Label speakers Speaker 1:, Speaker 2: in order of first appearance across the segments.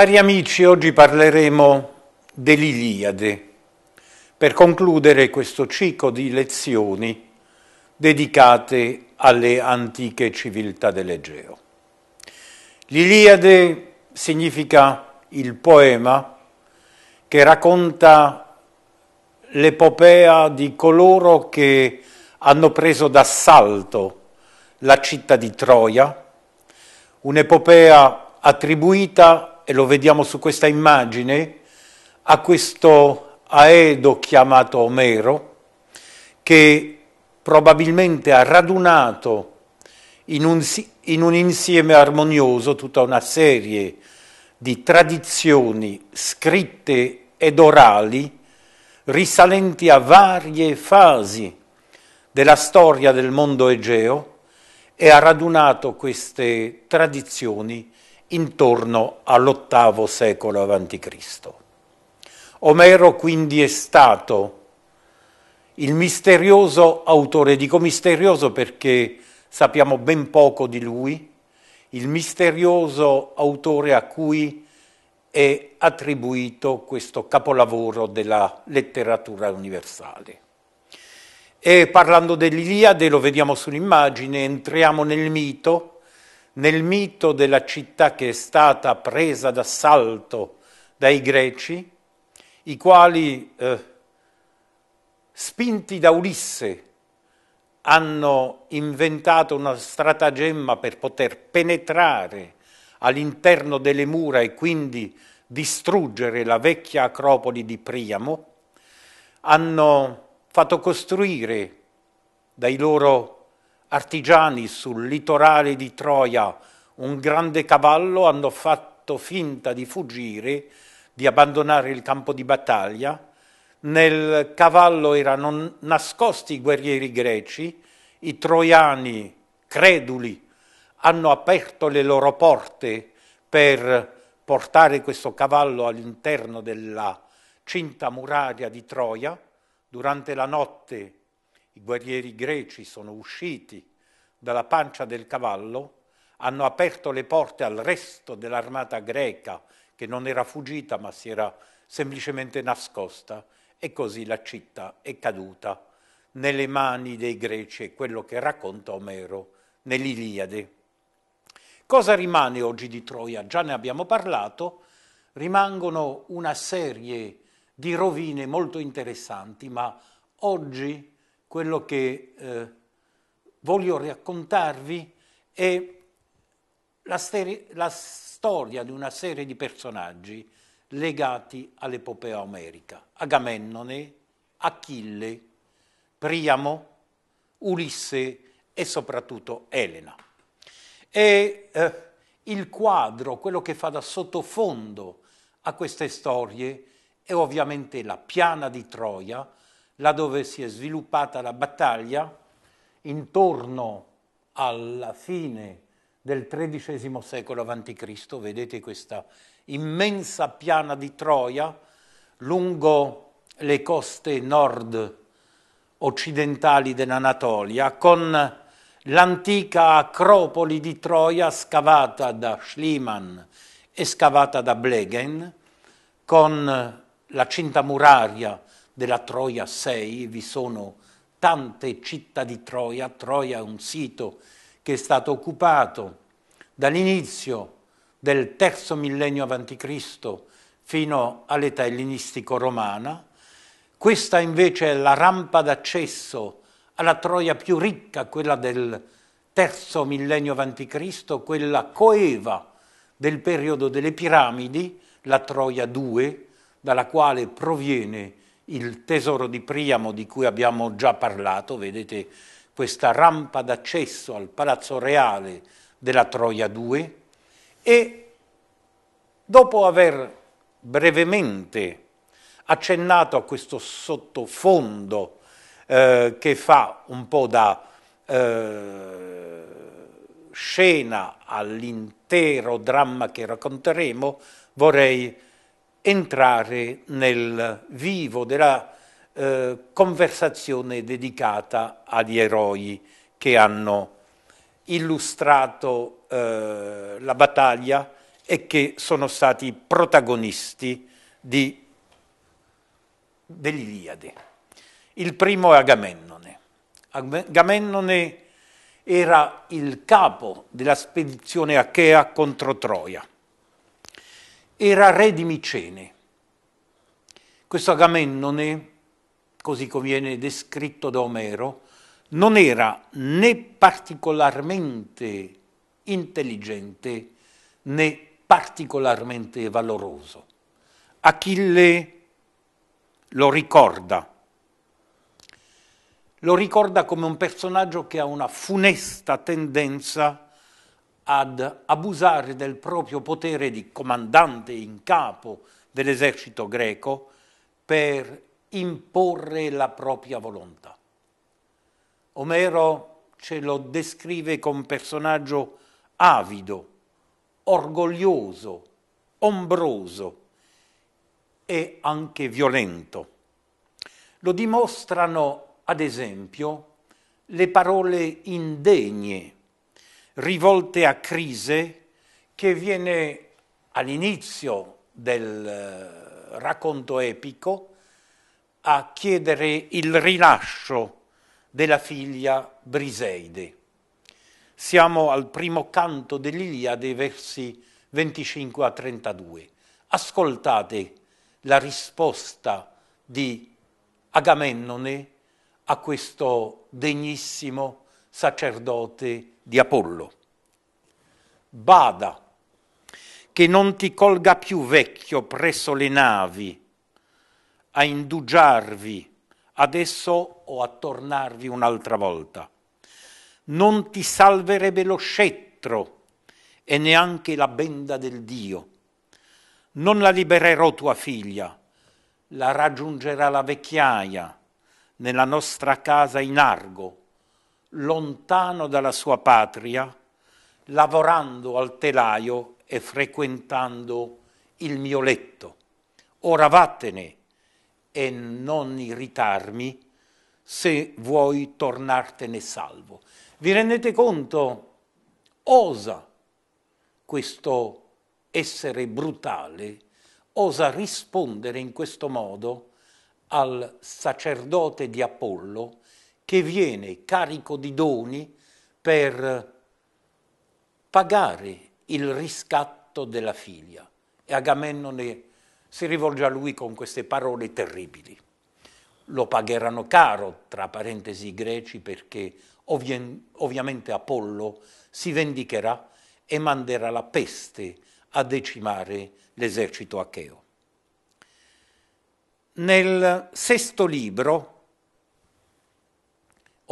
Speaker 1: Cari amici, oggi parleremo dell'Iliade, per concludere questo ciclo di lezioni dedicate alle antiche civiltà dell'Egeo. L'Iliade significa il poema che racconta l'epopea di coloro che hanno preso d'assalto la città di Troia, un'epopea attribuita e lo vediamo su questa immagine, a questo Aedo chiamato Omero, che probabilmente ha radunato in un, in un insieme armonioso tutta una serie di tradizioni scritte ed orali risalenti a varie fasi della storia del mondo egeo e ha radunato queste tradizioni intorno all'ottavo secolo a.C. Omero quindi è stato il misterioso autore, dico misterioso perché sappiamo ben poco di lui, il misterioso autore a cui è attribuito questo capolavoro della letteratura universale. E parlando dell'Iliade, lo vediamo sull'immagine, entriamo nel mito, nel mito della città che è stata presa d'assalto dai greci, i quali, eh, spinti da Ulisse, hanno inventato una stratagemma per poter penetrare all'interno delle mura e quindi distruggere la vecchia acropoli di Priamo, hanno fatto costruire dai loro artigiani sul litorale di Troia un grande cavallo hanno fatto finta di fuggire, di abbandonare il campo di battaglia. Nel cavallo erano nascosti i guerrieri greci, i troiani, creduli, hanno aperto le loro porte per portare questo cavallo all'interno della cinta muraria di Troia. Durante la notte i guerrieri greci sono usciti dalla pancia del cavallo, hanno aperto le porte al resto dell'armata greca, che non era fuggita ma si era semplicemente nascosta, e così la città è caduta nelle mani dei greci, è quello che racconta Omero nell'Iliade. Cosa rimane oggi di Troia? Già ne abbiamo parlato, rimangono una serie di rovine molto interessanti, ma oggi quello che eh, voglio raccontarvi è la, la storia di una serie di personaggi legati all'epopea omerica. Agamennone, Achille, Priamo, Ulisse e soprattutto Elena. E eh, il quadro, quello che fa da sottofondo a queste storie, è ovviamente la piana di Troia, là dove si è sviluppata la battaglia intorno alla fine del XIII secolo a.C., vedete questa immensa piana di Troia lungo le coste nord occidentali dell'Anatolia, con l'antica acropoli di Troia scavata da Schliemann e scavata da Blegen, con la cinta muraria della Troia 6, vi sono tante città di Troia, Troia è un sito che è stato occupato dall'inizio del terzo millennio a.C. fino all'età ellenistico-romana, questa invece è la rampa d'accesso alla Troia più ricca, quella del terzo millennio a.C., quella coeva del periodo delle piramidi, la Troia 2, dalla quale proviene il tesoro di Priamo di cui abbiamo già parlato, vedete questa rampa d'accesso al palazzo reale della Troia 2 e dopo aver brevemente accennato a questo sottofondo eh, che fa un po' da eh, scena all'intero dramma che racconteremo, vorrei entrare nel vivo della eh, conversazione dedicata agli eroi che hanno illustrato eh, la battaglia e che sono stati protagonisti dell'Iliade. Il primo è Agamennone. Agamennone era il capo della spedizione achea contro Troia era re di Micene. Questo Agamennone, così come viene descritto da Omero, non era né particolarmente intelligente né particolarmente valoroso. Achille lo ricorda, lo ricorda come un personaggio che ha una funesta tendenza ad abusare del proprio potere di comandante in capo dell'esercito greco per imporre la propria volontà. Omero ce lo descrive come personaggio avido, orgoglioso, ombroso e anche violento. Lo dimostrano, ad esempio, le parole indegne rivolte a Crise che viene all'inizio del eh, racconto epico a chiedere il rilascio della figlia Briseide. Siamo al primo canto dell'Iliade, versi 25 a 32. Ascoltate la risposta di Agamennone a questo degnissimo sacerdote di Apollo. Bada, che non ti colga più vecchio presso le navi, a indugiarvi adesso o a tornarvi un'altra volta. Non ti salverebbe lo scettro e neanche la benda del Dio. Non la libererò tua figlia, la raggiungerà la vecchiaia nella nostra casa in Argo, lontano dalla sua patria, lavorando al telaio e frequentando il mio letto. Ora vattene e non irritarmi se vuoi tornartene salvo. Vi rendete conto? Osa questo essere brutale, osa rispondere in questo modo al sacerdote di Apollo che viene carico di doni per pagare il riscatto della figlia. E Agamennone si rivolge a lui con queste parole terribili. Lo pagheranno caro, tra parentesi i greci, perché ovvi ovviamente Apollo si vendicherà e manderà la peste a decimare l'esercito acheo. Nel sesto libro,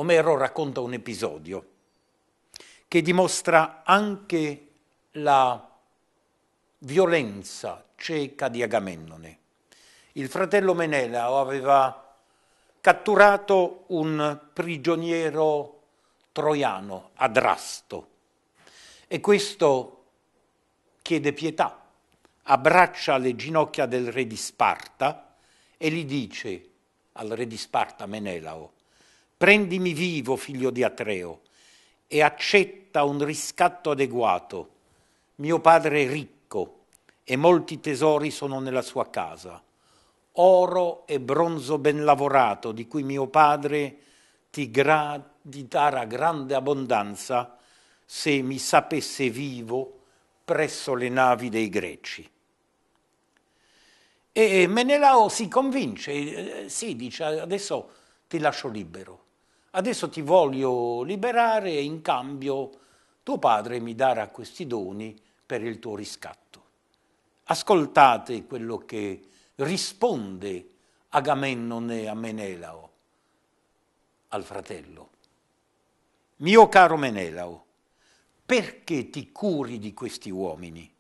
Speaker 1: Omero racconta un episodio che dimostra anche la violenza cieca di Agamennone. Il fratello Menelao aveva catturato un prigioniero troiano, Adrasto, e questo chiede pietà, abbraccia le ginocchia del re di Sparta e gli dice al re di Sparta Menelao, Prendimi vivo, figlio di Atreo, e accetta un riscatto adeguato. Mio padre è ricco e molti tesori sono nella sua casa. Oro e bronzo ben lavorato, di cui mio padre ti, gra- darà grande abbondanza se mi sapesse vivo presso le navi dei greci. E Menelao si convince, eh, sì, dice adesso ti lascio libero adesso ti voglio liberare e in cambio tuo padre mi darà questi doni per il tuo riscatto. Ascoltate quello che risponde Agamennone a Menelao, al fratello. Mio caro Menelao, perché ti curi di questi uomini?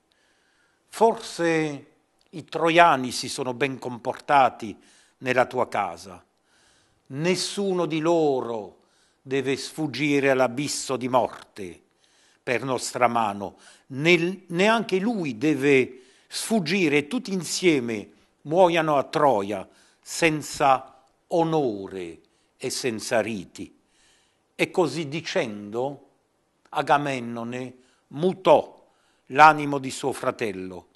Speaker 1: Forse i troiani si sono ben comportati nella tua casa, nessuno di loro deve sfuggire all'abisso di morte per nostra mano, Nel, neanche lui deve sfuggire, tutti insieme muoiano a Troia senza onore e senza riti. E così dicendo, Agamennone mutò l'animo di suo fratello,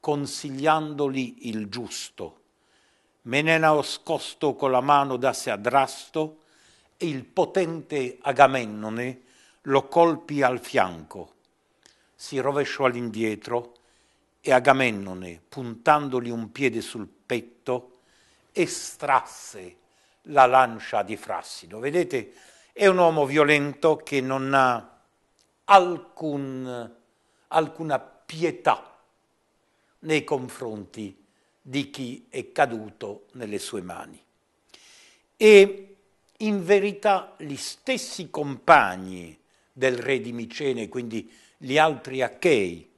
Speaker 1: consigliandogli il giusto me ne nascosto con la mano da adrasto e il potente Agamennone lo colpì al fianco. Si rovesciò all'indietro e Agamennone, puntandogli un piede sul petto, estrasse la lancia di Frassido. Vedete, è un uomo violento che non ha alcun, alcuna pietà nei confronti di chi è caduto nelle sue mani. E in verità gli stessi compagni del re di Micene, quindi gli altri Achei,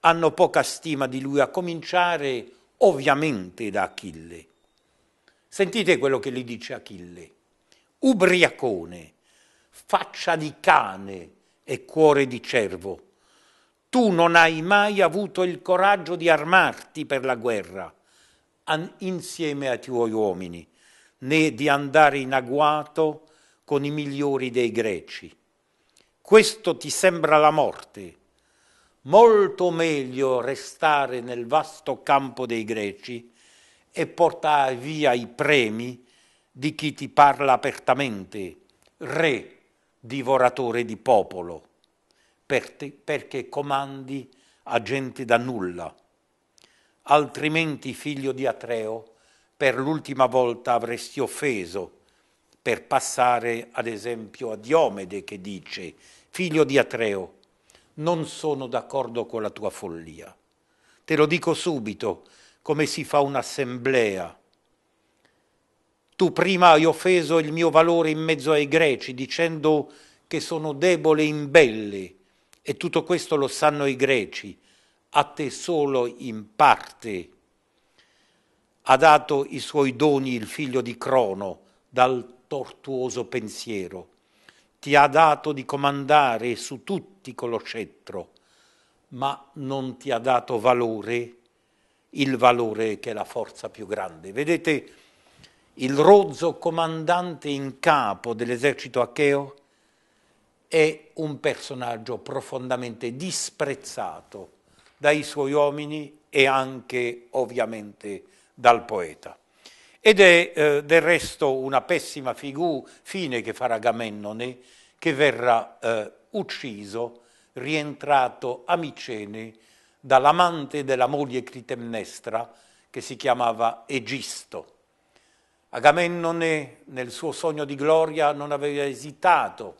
Speaker 1: hanno poca stima di lui, a cominciare ovviamente da Achille. Sentite quello che gli dice Achille. Ubriacone, faccia di cane e cuore di cervo, tu non hai mai avuto il coraggio di armarti per la guerra insieme ai tuoi uomini, né di andare in agguato con i migliori dei greci. Questo ti sembra la morte. Molto meglio restare nel vasto campo dei greci e portare via i premi di chi ti parla apertamente, re, divoratore di popolo, per te, perché comandi a gente da nulla altrimenti figlio di Atreo, per l'ultima volta avresti offeso, per passare ad esempio a Diomede che dice, figlio di Atreo, non sono d'accordo con la tua follia. Te lo dico subito, come si fa un'assemblea. Tu prima hai offeso il mio valore in mezzo ai greci, dicendo che sono debole e imbelle, e tutto questo lo sanno i greci, a te solo in parte. Ha dato i suoi doni il figlio di Crono dal tortuoso pensiero. Ti ha dato di comandare su tutti con lo scettro, ma non ti ha dato valore, il valore che è la forza più grande. Vedete il rozzo comandante in capo dell'esercito acheo è un personaggio profondamente disprezzato dai suoi uomini e anche ovviamente dal poeta. Ed è eh, del resto una pessima fine che farà Agamennone, che verrà eh, ucciso, rientrato a Micene dall'amante della moglie Clitemnestra, che si chiamava Egisto. Agamennone nel suo sogno di gloria non aveva esitato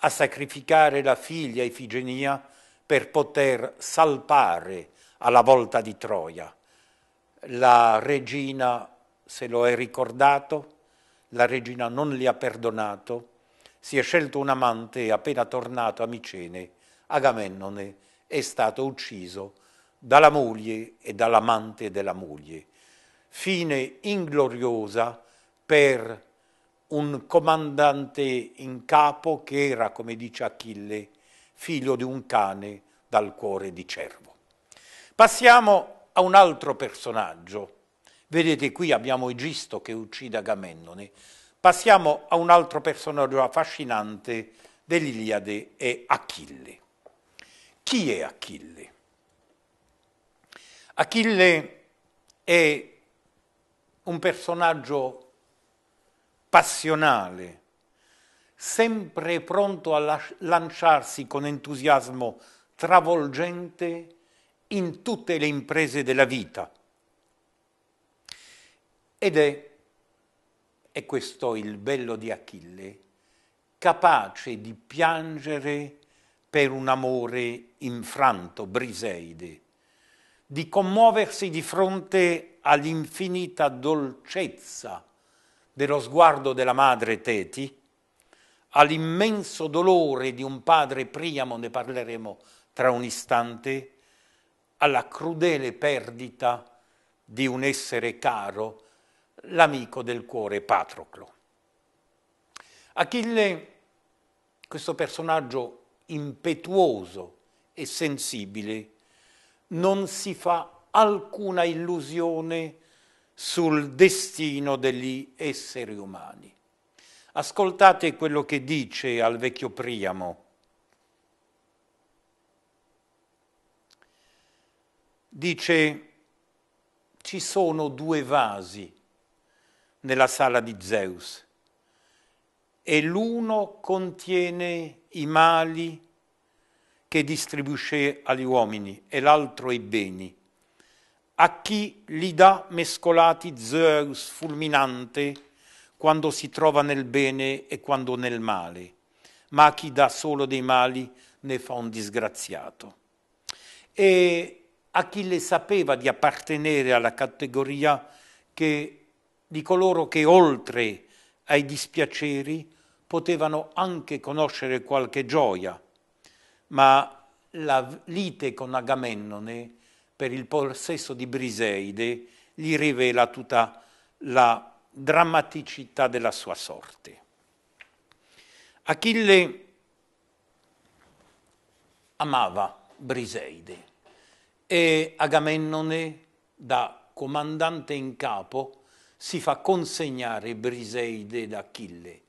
Speaker 1: a sacrificare la figlia Ifigenia per poter salpare alla volta di Troia. La regina se lo è ricordato, la regina non gli ha perdonato, si è scelto un amante e appena tornato a Micene, Agamennone è stato ucciso dalla moglie e dall'amante della moglie. Fine ingloriosa per un comandante in capo che era, come dice Achille, figlio di un cane dal cuore di cervo. Passiamo a un altro personaggio. Vedete qui abbiamo Egisto che uccide Agamennone. Passiamo a un altro personaggio affascinante dell'Iliade è Achille. Chi è Achille? Achille è un personaggio passionale, sempre pronto a lanciarsi con entusiasmo travolgente in tutte le imprese della vita. Ed è, e questo il bello di Achille, capace di piangere per un amore infranto, Briseide, di commuoversi di fronte all'infinita dolcezza dello sguardo della madre Teti, all'immenso dolore di un padre Priamo, ne parleremo tra un istante, alla crudele perdita di un essere caro, l'amico del cuore Patroclo. Achille, questo personaggio impetuoso e sensibile, non si fa alcuna illusione sul destino degli esseri umani Ascoltate quello che dice al vecchio Priamo. Dice, ci sono due vasi nella sala di Zeus e l'uno contiene i mali che distribuisce agli uomini e l'altro i beni. A chi li dà mescolati Zeus fulminante? quando si trova nel bene e quando nel male, ma chi dà solo dei mali ne fa un disgraziato. E Achille sapeva di appartenere alla categoria che, di coloro che oltre ai dispiaceri potevano anche conoscere qualche gioia, ma la lite con Agamennone per il possesso di Briseide gli rivela tutta la drammaticità della sua sorte. Achille amava Briseide e Agamennone da comandante in capo si fa consegnare Briseide da Achille,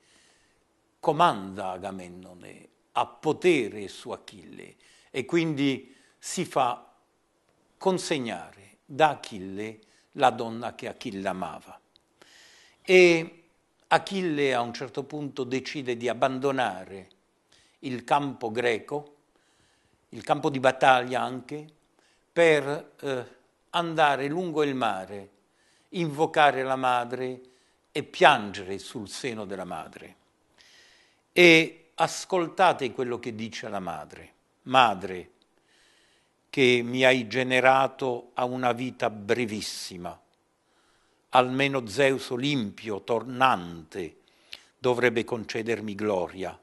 Speaker 1: comanda Agamennone, ha potere su Achille e quindi si fa consegnare da Achille la donna che Achille amava. E Achille a un certo punto decide di abbandonare il campo greco, il campo di battaglia anche, per eh, andare lungo il mare, invocare la madre e piangere sul seno della madre. E ascoltate quello che dice la madre. Madre, che mi hai generato a una vita brevissima, almeno Zeus Olimpio, tornante, dovrebbe concedermi gloria,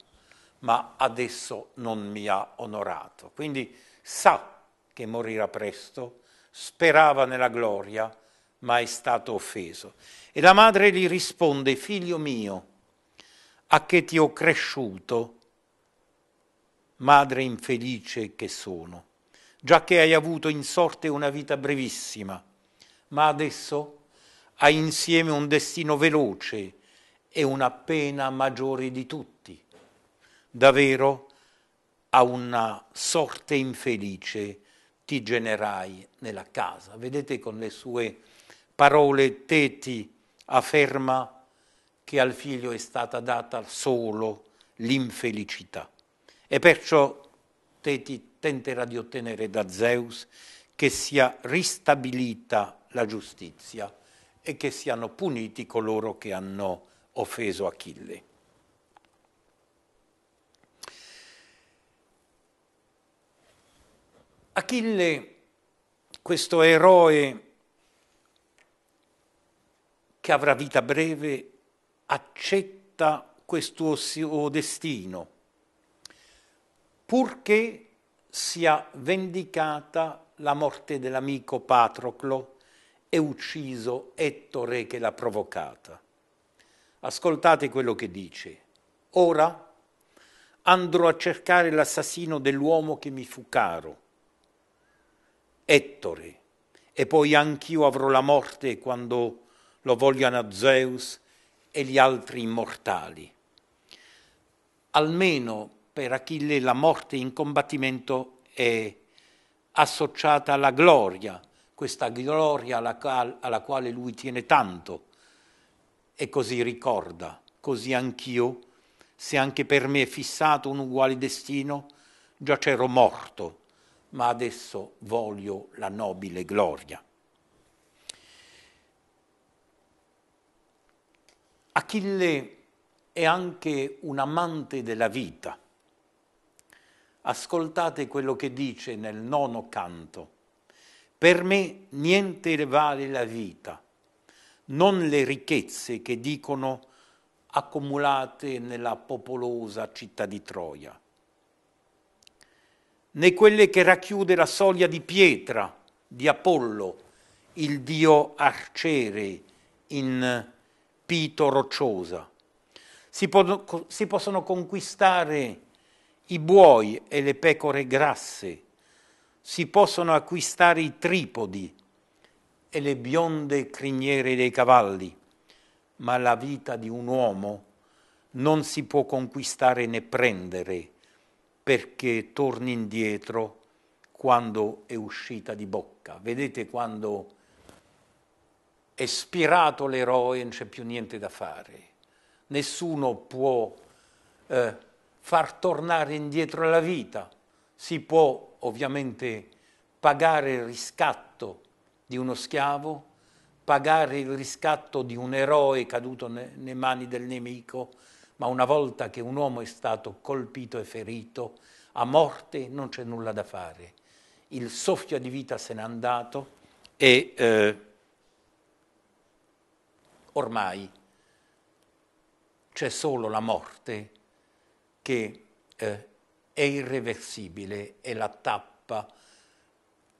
Speaker 1: ma adesso non mi ha onorato. Quindi sa che morirà presto, sperava nella gloria, ma è stato offeso. E la madre gli risponde, figlio mio, a che ti ho cresciuto, madre infelice che sono, già che hai avuto in sorte una vita brevissima, ma adesso ha insieme un destino veloce e una pena maggiore di tutti. Davvero, a una sorte infelice ti generai nella casa. Vedete con le sue parole Teti afferma che al figlio è stata data solo l'infelicità. E perciò Teti tenterà di ottenere da Zeus che sia ristabilita la giustizia e che siano puniti coloro che hanno offeso Achille. Achille, questo eroe che avrà vita breve, accetta questo suo destino, purché sia vendicata la morte dell'amico Patroclo, e ucciso Ettore che l'ha provocata. Ascoltate quello che dice. Ora andrò a cercare l'assassino dell'uomo che mi fu caro, Ettore, e poi anch'io avrò la morte quando lo vogliano Zeus e gli altri immortali. Almeno per Achille la morte in combattimento è associata alla gloria, questa gloria alla, qual, alla quale lui tiene tanto. E così ricorda, così anch'io, se anche per me è fissato un uguale destino, già c'ero morto, ma adesso voglio la nobile gloria. Achille è anche un amante della vita. Ascoltate quello che dice nel nono canto. Per me niente vale la vita, non le ricchezze che dicono accumulate nella popolosa città di Troia, né quelle che racchiude la soglia di pietra di Apollo, il dio arciere in pito rocciosa. Si, po si possono conquistare i buoi e le pecore grasse, si possono acquistare i tripodi e le bionde criniere dei cavalli, ma la vita di un uomo non si può conquistare né prendere, perché torni indietro quando è uscita di bocca. Vedete quando è spirato l'eroe non c'è più niente da fare. Nessuno può eh, far tornare indietro la vita. Si può ovviamente pagare il riscatto di uno schiavo, pagare il riscatto di un eroe caduto nelle mani del nemico, ma una volta che un uomo è stato colpito e ferito, a morte non c'è nulla da fare. Il soffio di vita se n'è andato e eh, ormai c'è solo la morte che eh, è irreversibile, è la tappa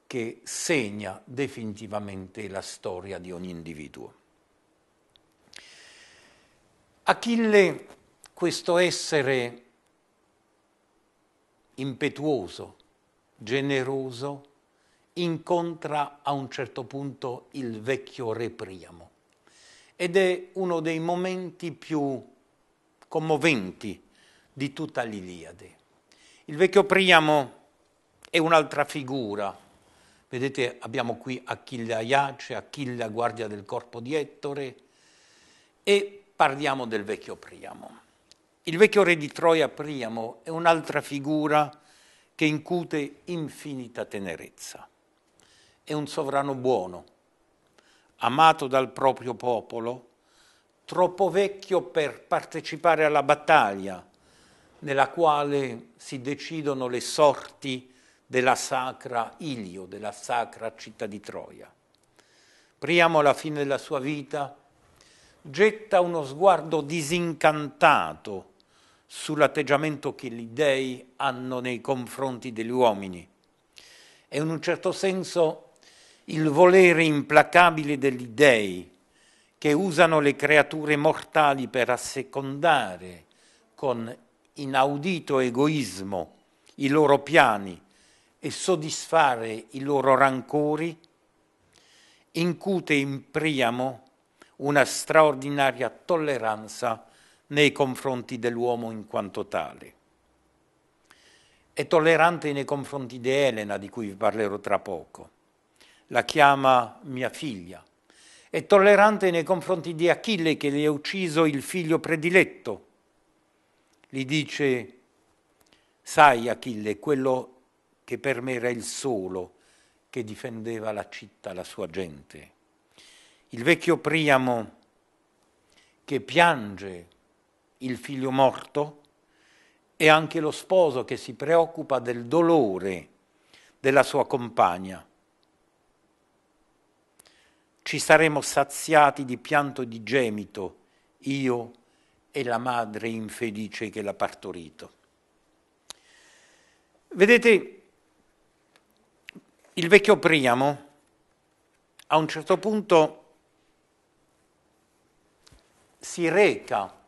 Speaker 1: che segna definitivamente la storia di ogni individuo. Achille, questo essere impetuoso, generoso, incontra a un certo punto il vecchio re Priamo ed è uno dei momenti più commoventi di tutta l'Iliade il vecchio Priamo è un'altra figura. Vedete, abbiamo qui Achille Aiace, Achille guardia del corpo di Ettore e parliamo del vecchio Priamo. Il vecchio re di Troia Priamo è un'altra figura che incute infinita tenerezza. È un sovrano buono, amato dal proprio popolo, troppo vecchio per partecipare alla battaglia, nella quale si decidono le sorti della sacra Ilio, della sacra città di Troia. Priamo alla fine della sua vita getta uno sguardo disincantato sull'atteggiamento che gli dèi hanno nei confronti degli uomini e in un certo senso il volere implacabile degli dèi che usano le creature mortali per assecondare con inaudito egoismo i loro piani e soddisfare i loro rancori, incute in Priamo una straordinaria tolleranza nei confronti dell'uomo in quanto tale. È tollerante nei confronti di Elena, di cui vi parlerò tra poco, la chiama mia figlia. È tollerante nei confronti di Achille che le ha ucciso il figlio prediletto gli dice, sai Achille, quello che per me era il solo che difendeva la città, la sua gente. Il vecchio Priamo che piange il figlio morto e anche lo sposo che si preoccupa del dolore della sua compagna. Ci saremo saziati di pianto e di gemito, io e e la madre infelice che l'ha partorito. Vedete, il vecchio Priamo a un certo punto si reca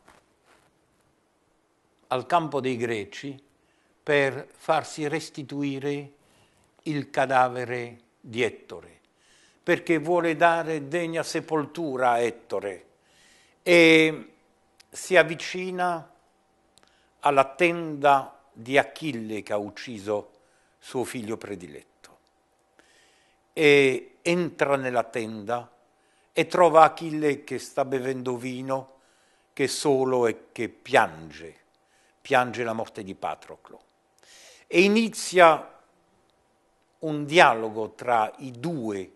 Speaker 1: al campo dei greci per farsi restituire il cadavere di Ettore, perché vuole dare degna sepoltura a Ettore. E si avvicina alla tenda di Achille che ha ucciso suo figlio prediletto e entra nella tenda e trova Achille che sta bevendo vino, che è solo e che piange, piange la morte di Patroclo. E inizia un dialogo tra i due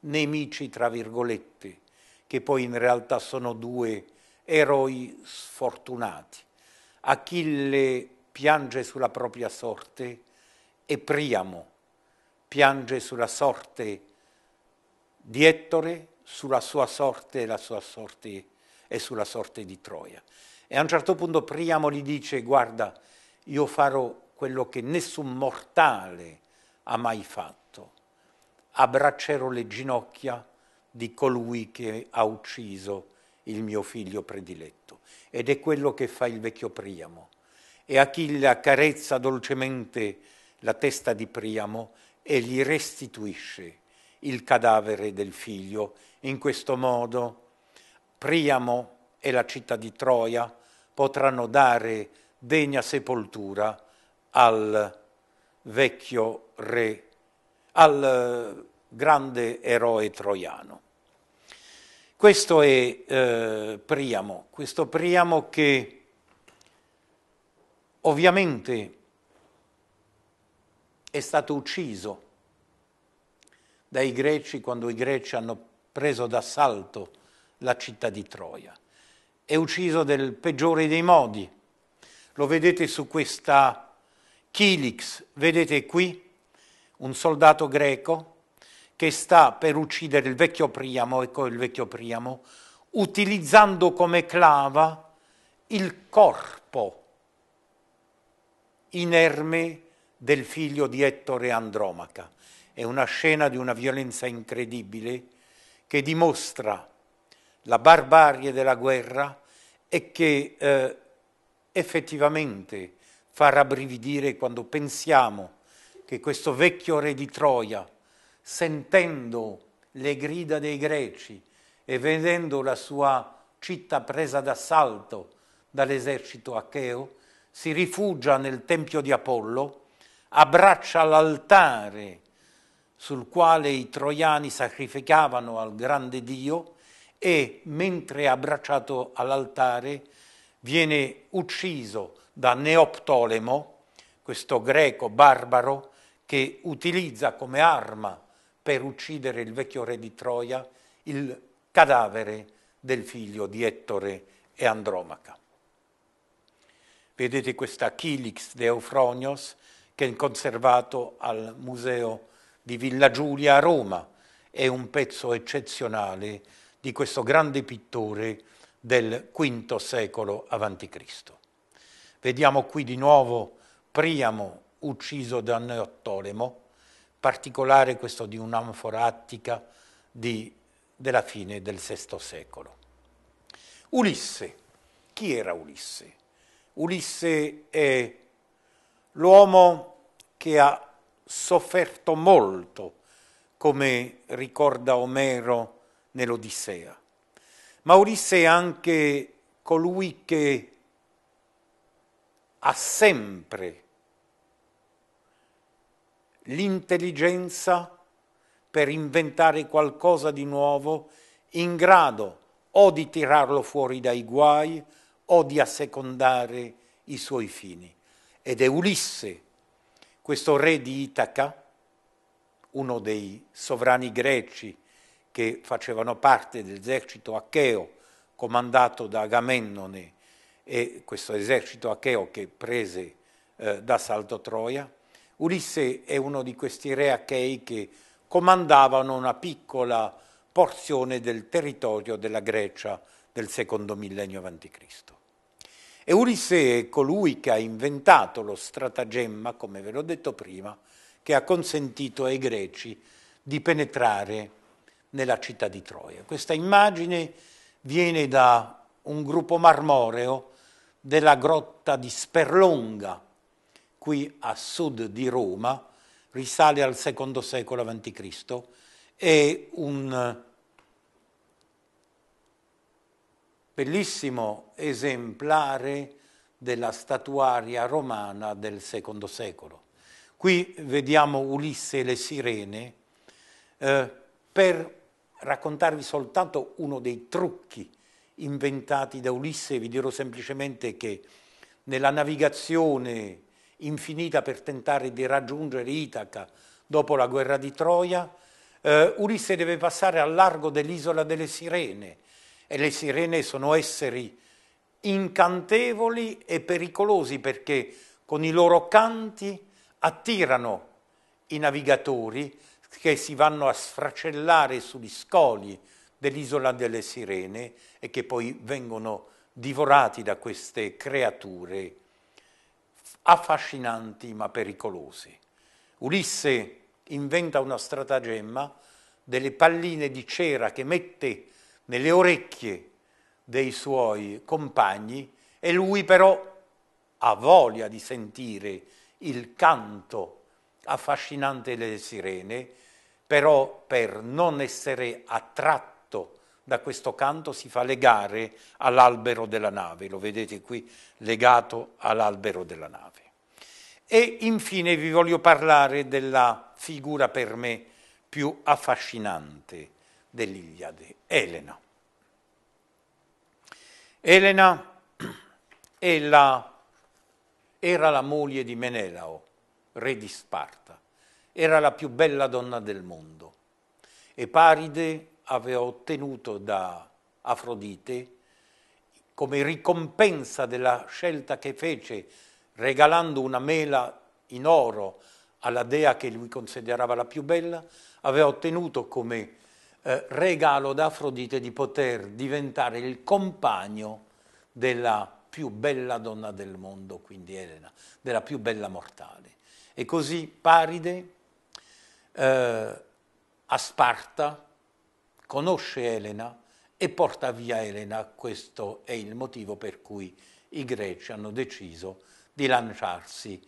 Speaker 1: nemici, tra virgolette, che poi in realtà sono due eroi sfortunati. Achille piange sulla propria sorte e Priamo piange sulla sorte di Ettore, sulla sua sorte e, sua sorte e sulla sorte di Troia. E a un certo punto Priamo gli dice, guarda, io farò quello che nessun mortale ha mai fatto, abbraccerò le ginocchia di colui che ha ucciso il mio figlio prediletto. Ed è quello che fa il vecchio Priamo. E Achille accarezza dolcemente la testa di Priamo e gli restituisce il cadavere del figlio. In questo modo Priamo e la città di Troia potranno dare degna sepoltura al vecchio re, al grande eroe troiano. Questo è eh, Priamo, questo Priamo che ovviamente è stato ucciso dai greci quando i greci hanno preso d'assalto la città di Troia. È ucciso nel peggiore dei modi. Lo vedete su questa Kilix, vedete qui un soldato greco che sta per uccidere il vecchio Priamo, ecco il vecchio Priamo, utilizzando come clava il corpo inerme del figlio di Ettore Andromaca. È una scena di una violenza incredibile che dimostra la barbarie della guerra e che eh, effettivamente fa rabbrividire quando pensiamo che questo vecchio re di Troia, sentendo le grida dei greci e vedendo la sua città presa d'assalto dall'esercito acheo, si rifugia nel tempio di Apollo, abbraccia l'altare sul quale i troiani sacrificavano al grande Dio e mentre abbracciato all'altare viene ucciso da Neoptolemo, questo greco barbaro che utilizza come arma per uccidere il vecchio re di Troia, il cadavere del figlio di Ettore e Andromaca. Vedete questa Kilix de Eufronios che è conservato al Museo di Villa Giulia a Roma, è un pezzo eccezionale di questo grande pittore del V secolo a.C. Vediamo qui di nuovo Priamo ucciso da Neottolemo, particolare questo di un'anfora attica di, della fine del VI secolo. Ulisse, chi era Ulisse? Ulisse è l'uomo che ha sofferto molto, come ricorda Omero nell'Odissea. Ma Ulisse è anche colui che ha sempre l'intelligenza per inventare qualcosa di nuovo in grado o di tirarlo fuori dai guai o di assecondare i suoi fini. Ed è Ulisse, questo re di Itaca, uno dei sovrani greci che facevano parte dell'esercito acheo comandato da Agamennone e questo esercito acheo che prese eh, d'assalto Troia, Ulisse è uno di questi re achei che comandavano una piccola porzione del territorio della Grecia del secondo millennio a.C. E Ulisse è colui che ha inventato lo stratagemma, come ve l'ho detto prima, che ha consentito ai greci di penetrare nella città di Troia. Questa immagine viene da un gruppo marmoreo della grotta di Sperlonga, qui a sud di Roma, risale al secondo secolo a.C., è un bellissimo esemplare della statuaria romana del secondo secolo. Qui vediamo Ulisse e le sirene eh, per raccontarvi soltanto uno dei trucchi inventati da Ulisse, vi dirò semplicemente che nella navigazione infinita per tentare di raggiungere Itaca dopo la guerra di Troia, eh, Ulisse deve passare al largo dell'isola delle Sirene e le Sirene sono esseri incantevoli e pericolosi perché con i loro canti attirano i navigatori che si vanno a sfracellare sugli scogli dell'isola delle Sirene e che poi vengono divorati da queste creature affascinanti ma pericolosi. Ulisse inventa una stratagemma delle palline di cera che mette nelle orecchie dei suoi compagni e lui però ha voglia di sentire il canto affascinante delle sirene, però per non essere attratto da questo canto si fa legare all'albero della nave, lo vedete qui legato all'albero della nave. E infine vi voglio parlare della figura per me più affascinante dell'Iliade, Elena. Elena la, era la moglie di Menelao, re di Sparta, era la più bella donna del mondo e Paride aveva ottenuto da Afrodite come ricompensa della scelta che fece regalando una mela in oro alla dea che lui considerava la più bella, aveva ottenuto come eh, regalo da Afrodite di poter diventare il compagno della più bella donna del mondo, quindi Elena, della più bella mortale. E così Paride eh, a Sparta conosce Elena e porta via Elena, questo è il motivo per cui i greci hanno deciso di lanciarsi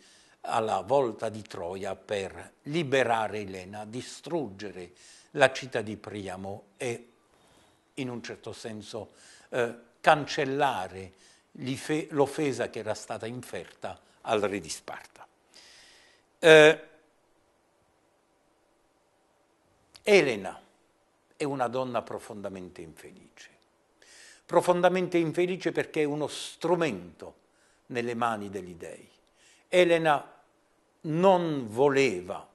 Speaker 1: alla volta di Troia per liberare Elena, distruggere la città di Priamo e in un certo senso eh, cancellare l'offesa che era stata inferta al re di Sparta. Eh, Elena è una donna profondamente infelice. Profondamente infelice perché è uno strumento nelle mani degli dèi. Elena non voleva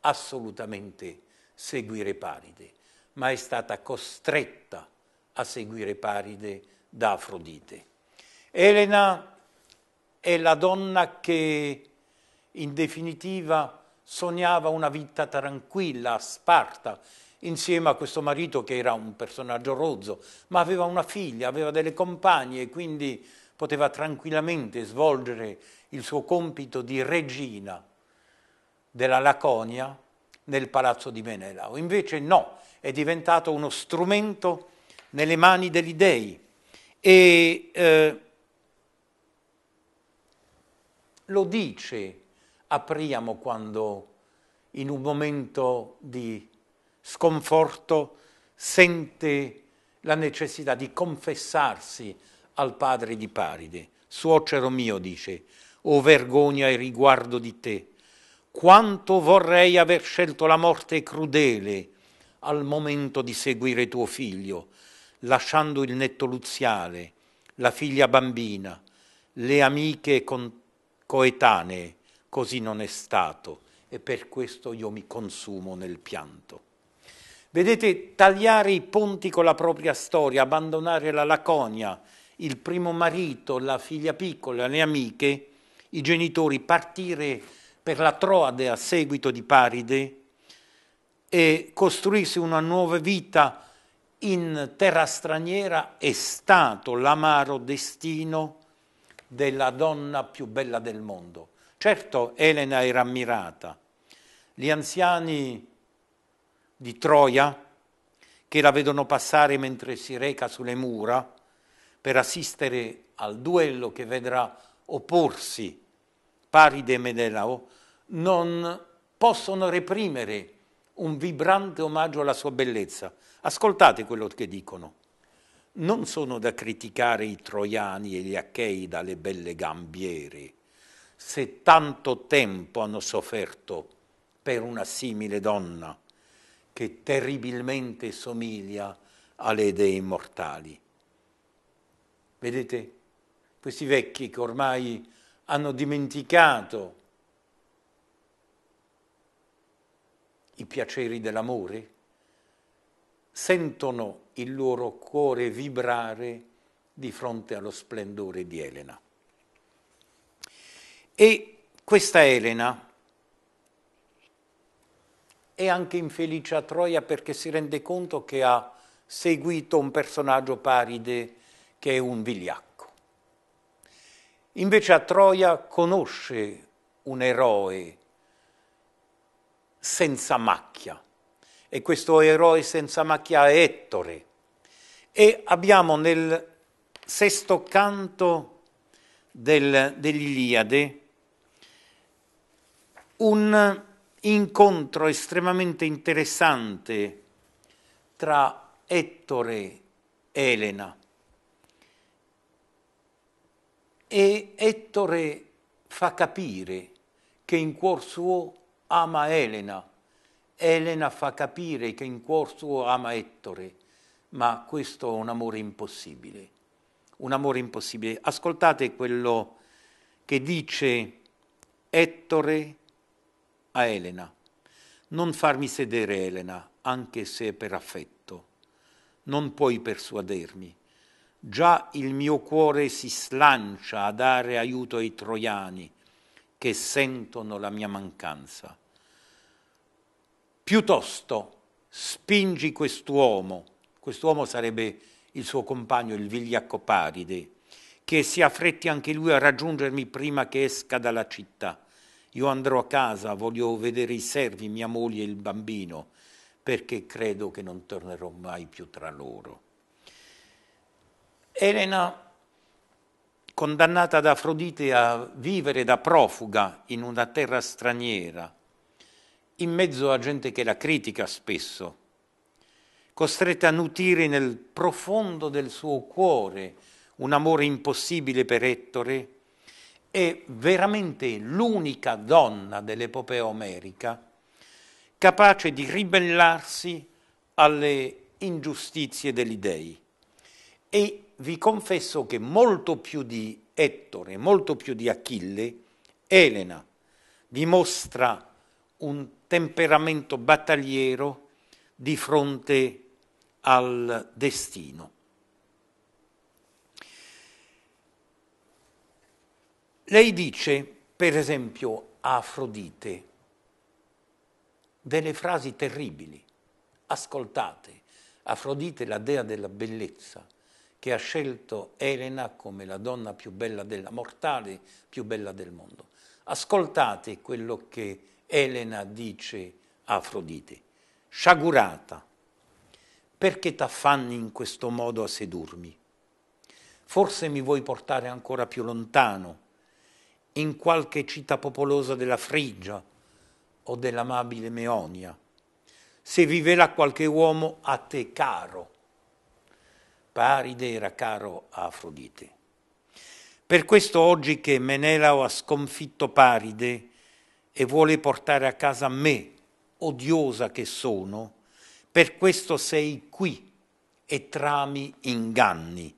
Speaker 1: assolutamente seguire Paride, ma è stata costretta a seguire Paride da Afrodite. Elena è la donna che in definitiva sognava una vita tranquilla a Sparta insieme a questo marito che era un personaggio rozzo, ma aveva una figlia, aveva delle compagne e quindi poteva tranquillamente svolgere il suo compito di regina della Laconia nel palazzo di Menelao. Invece no, è diventato uno strumento nelle mani degli dei e eh, lo dice Apriamo quando in un momento di sconforto, sente la necessità di confessarsi al padre di Paride. Suocero mio, dice, o vergogna e riguardo di te, quanto vorrei aver scelto la morte crudele al momento di seguire tuo figlio, lasciando il netto luziale, la figlia bambina, le amiche coetanee, così non è stato e per questo io mi consumo nel pianto. Vedete, tagliare i ponti con la propria storia, abbandonare la Laconia, il primo marito, la figlia piccola, le amiche, i genitori, partire per la Troade a seguito di Paride e costruirsi una nuova vita in terra straniera è stato l'amaro destino della donna più bella del mondo. Certo Elena era ammirata, gli anziani di Troia, che la vedono passare mentre si reca sulle mura per assistere al duello che vedrà opporsi Paride e Medelao, non possono reprimere un vibrante omaggio alla sua bellezza. Ascoltate quello che dicono. Non sono da criticare i troiani e gli achei dalle belle gambiere, se tanto tempo hanno sofferto per una simile donna che terribilmente somiglia alle idee immortali. Vedete, questi vecchi che ormai hanno dimenticato i piaceri dell'amore, sentono il loro cuore vibrare di fronte allo splendore di Elena. E questa Elena, è anche infelice a Troia perché si rende conto che ha seguito un personaggio paride che è un vigliacco. Invece a Troia conosce un eroe senza macchia e questo eroe senza macchia è Ettore. E abbiamo nel sesto canto del, dell'Iliade un incontro estremamente interessante tra Ettore e Elena. E Ettore fa capire che in cuor suo ama Elena, Elena fa capire che in cuor suo ama Ettore, ma questo è un amore impossibile, un amore impossibile. Ascoltate quello che dice Ettore a Elena. Non farmi sedere, Elena, anche se per affetto. Non puoi persuadermi. Già il mio cuore si slancia a dare aiuto ai troiani che sentono la mia mancanza. Piuttosto spingi quest'uomo, quest'uomo sarebbe il suo compagno, il vigliacco Paride, che si affretti anche lui a raggiungermi prima che esca dalla città io andrò a casa, voglio vedere i servi, mia moglie e il bambino, perché credo che non tornerò mai più tra loro. Elena, condannata da Afrodite a vivere da profuga in una terra straniera, in mezzo a gente che la critica spesso, costretta a nutrire nel profondo del suo cuore un amore impossibile per Ettore, è veramente l'unica donna dell'epopea omerica capace di ribellarsi alle ingiustizie degli dei. E vi confesso che molto più di Ettore, molto più di Achille, Elena dimostra un temperamento battagliero di fronte al destino. Lei dice, per esempio, a Afrodite delle frasi terribili. Ascoltate, Afrodite, la dea della bellezza, che ha scelto Elena come la donna più bella della mortale, più bella del mondo. Ascoltate quello che Elena dice a Afrodite. Sciagurata, perché t'affanni in questo modo a sedurmi? Forse mi vuoi portare ancora più lontano in qualche città popolosa della Frigia o dell'amabile Meonia. Se viverà qualche uomo a te caro, Paride era caro a Afrodite. Per questo oggi che Menelao ha sconfitto Paride e vuole portare a casa me, odiosa che sono, per questo sei qui e trami inganni.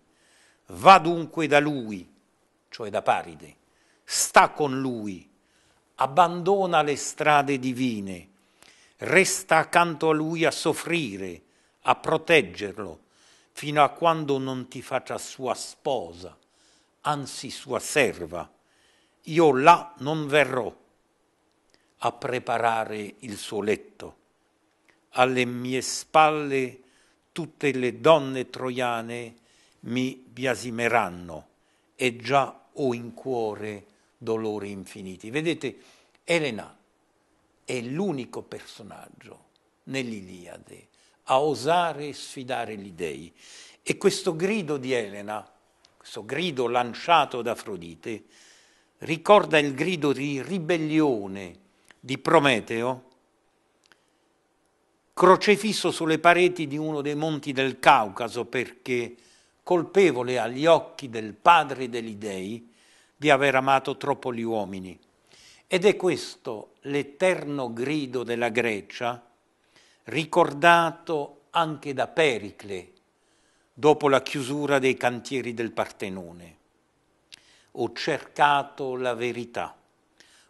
Speaker 1: Va dunque da lui, cioè da Paride, sta con lui, abbandona le strade divine, resta accanto a lui a soffrire, a proteggerlo, fino a quando non ti faccia sua sposa, anzi sua serva. Io là non verrò a preparare il suo letto. Alle mie spalle tutte le donne troiane mi biasimeranno e già ho in cuore il dolori infiniti. Vedete, Elena è l'unico personaggio nell'Iliade a osare sfidare gli dei e questo grido di Elena, questo grido lanciato da Afrodite, ricorda il grido di ribellione di Prometeo crocefisso sulle pareti di uno dei monti del Caucaso perché colpevole agli occhi del padre degli dei di aver amato troppo gli uomini. Ed è questo l'eterno grido della Grecia, ricordato anche da Pericle dopo la chiusura dei cantieri del Partenone. Ho cercato la verità,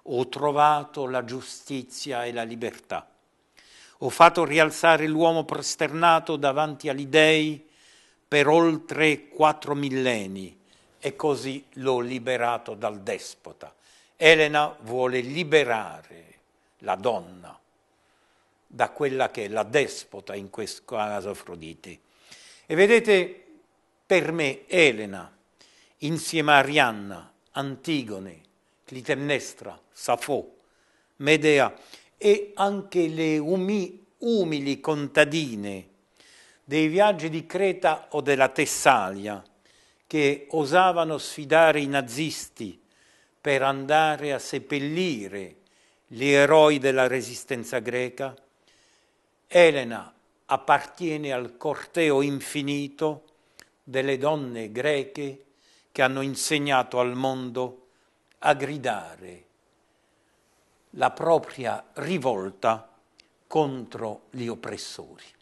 Speaker 1: ho trovato la giustizia e la libertà, ho fatto rialzare l'uomo prosternato davanti agli dei per oltre quattro millenni e così l'ho liberato dal despota. Elena vuole liberare la donna da quella che è la despota, in questo caso Afrodite. E vedete, per me Elena, insieme a Arianna, Antigone, Clitemnestra, Safo, Medea e anche le umi, umili contadine dei viaggi di Creta o della Tessalia, che osavano sfidare i nazisti per andare a seppellire gli eroi della resistenza greca, Elena appartiene al corteo infinito delle donne greche che hanno insegnato al mondo a gridare la propria rivolta contro gli oppressori.